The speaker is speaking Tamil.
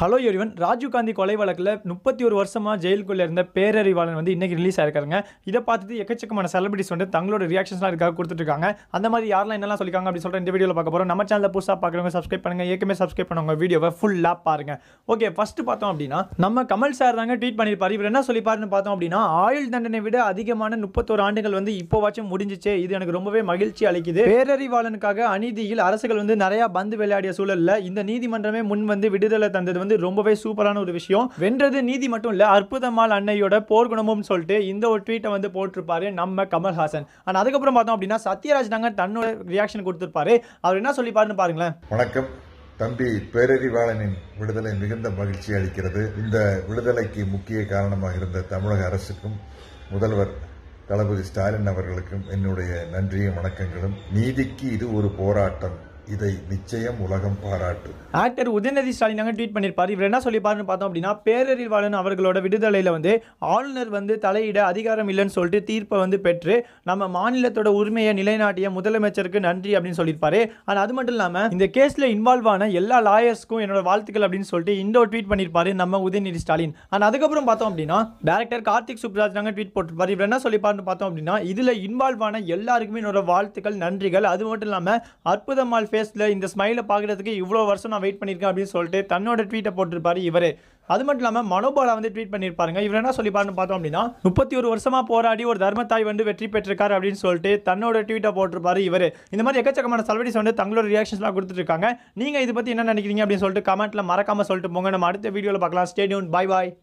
ஹலோ எரிவன் ராஜீவ் காந்தி கொலை வழக்கில் முப்பத்தி ஒரு வருஷமாக ஜெயிலுக்குள்ளே இருந்த பேரறிவாளன் வந்து இன்றைக்கி ரிலீஸ் ஆயிருக்காங்க இதை பார்த்துட்டு எக்கச்சக்கமான செலிபிரிட்டிஸ் வந்து தங்களோட ரியாக்ஷன்ஸ்லாம் இருக்காக கொடுத்துருக்காங்க அந்த மாதிரி யாரெல்லாம் என்னெல்லாம் சொல்லிக்காங்க அப்படின்னு சொல்லிட்டு இந்த வீடியோவில் பார்க்க போகிறோம் நம்ம சேனலில் புதுசாக பார்க்குறவங்க சப்ஸ்கிரைப் பண்ணுங்கள் ஏற்கனவே சப்ஸ்கிரைப் பண்ணுவாங்க வீடியோவை ஃபுல்லாக பாருங்கள் ஓகே ஃபஸ்ட்டு பார்த்தோம் அப்படின்னா நம்ம கமல் சார் தாங்க ட்வீட் பண்ணியிருப்பார் இவர் என்ன சொல்லிப்பாருன்னு பார்த்தோம் அப்படின்னா ஆயுள் தண்டனை விட அதிகமான முப்பத்தோரு ஆண்டுகள் வந்து இப்போவாச்சும் முடிஞ்சிச்சு இது எனக்கு ரொம்பவே மகிழ்ச்சி அளிக்குது பேரறிவாளனுக்காக அநீதியில் அரசுகள் வந்து நிறையா பந்து விளையாடிய சூழலில் இந்த நீதிமன்றமே முன் வந்து விடுதலை தந்தது வந்து ரொம்பவே சூப்பரான ஒரு விஷயம் வென்றது நீதி மட்டும் இல்லை அற்புதமால் அன்னையோட போர்க்குணமும் சொல்லிட்டு இந்த ஒரு ட்வீட்டை வந்து போட்டிருப்பாரு நம்ம கமல்ஹாசன் ஆனால் அதுக்கப்புறம் பார்த்தோம் அப்படின்னா சத்யராஜ் நாங்க தன்னோட ரியாக்ஷன் கொடுத்துருப்பாரு அவர் என்ன சொல்லிப்பாருன்னு பாருங்களேன் வணக்கம் தம்பி பேரறிவாளனின் விடுதலை மிகுந்த மகிழ்ச்சி அளிக்கிறது இந்த விடுதலைக்கு முக்கிய காரணமாக இருந்த தமிழக அரசுக்கும் முதல்வர் தளபதி ஸ்டாலின் அவர்களுக்கும் என்னுடைய நன்றியும் வணக்கங்களும் நீதிக்கு இது ஒரு போராட்டம் இதை நிச்சயம் உலகம் பாராட்டு ஆக்டர் உதயநிதி ஸ்டாலின் நாங்கள் ட்வீட் பண்ணியிருப்பார் இவர் என்ன பாருன்னு பார்த்தோம் அப்படின்னா பேரறிவாளன் அவர்களோட விடுதலையில் வந்து ஆளுநர் வந்து தலையிட அதிகாரம் இல்லைன்னு சொல்லிட்டு தீர்ப்பை வந்து பெற்று நம்ம மாநிலத்தோட உரிமையை நிலைநாட்டிய முதலமைச்சருக்கு நன்றி அப்படின்னு சொல்லியிருப்பாரு ஆனால் அது மட்டும் இல்லாமல் இந்த கேஸில் இன்வால்வ் ஆன எல்லா லாயர்ஸ்க்கும் என்னோட வாழ்த்துக்கள் அப்படின்னு சொல்லிட்டு இண்டோ ட்வீட் பண்ணியிருப்பாரு நம்ம உதயநிதி ஸ்டாலின் ஆனால் அதுக்கப்புறம் பார்த்தோம் அப்படின்னா டேரக்டர் கார்த்திக் சுப்ராஜ் நாங்கள் ட்வீட் போட்டிருப்பார் இவர் என்ன சொல்லி பாருன்னு பார்த்தோம் அப்படின்னா இதில் இன்வால்வ் ஆன எல்லாருக்குமே என்னோட வாழ்த்துக்கள் நன்றிகள் அது மட்டும் இல்லாமல் அற்புதமால் ஃபேஸில் இந்த ஸ்மைலை பார்க்குறதுக்கு இவ்வளோ வருஷம் நான் வெயிட் பண்ணியிருக்கேன் அப்படின்னு சொல்லிட்டு தன்னோட ட்வீட்டை போட்டிருப்பாரு இவரே அது மட்டும் இல்லாமல் மனோபாலா வந்து ட்வீட் பண்ணியிருப்பாருங்க இவர் என்ன சொல்லி பாருங்க பார்த்தோம் அப்படின்னா முப்பத்தி ஒரு வருஷமா போராடி ஒரு தர்மத்தாய் வந்து வெற்றி பெற்றிருக்காரு அப்படின்னு சொல்லிட்டு தன்னோட ட்வீட்டை போட்டிருப்பாரு இவர் இந்த மாதிரி எக்கச்சக்கமான செலிபிரிட்டிஸ் வந்து தங்களோட ரியாக்ஷன்ஸ்லாம் கொடுத்துருக்காங்க நீங்கள் இதை பற்றி என்ன நினைக்கிறீங்க அப்படின்னு சொல்லிட்டு கமெண்ட்டில் மறக்காமல் சொல்லிட்டு போங்க நம்ம அடுத்த வீடியோவில் பார்க்கலாம் ஸ்டேடியூன் பாய் பாய்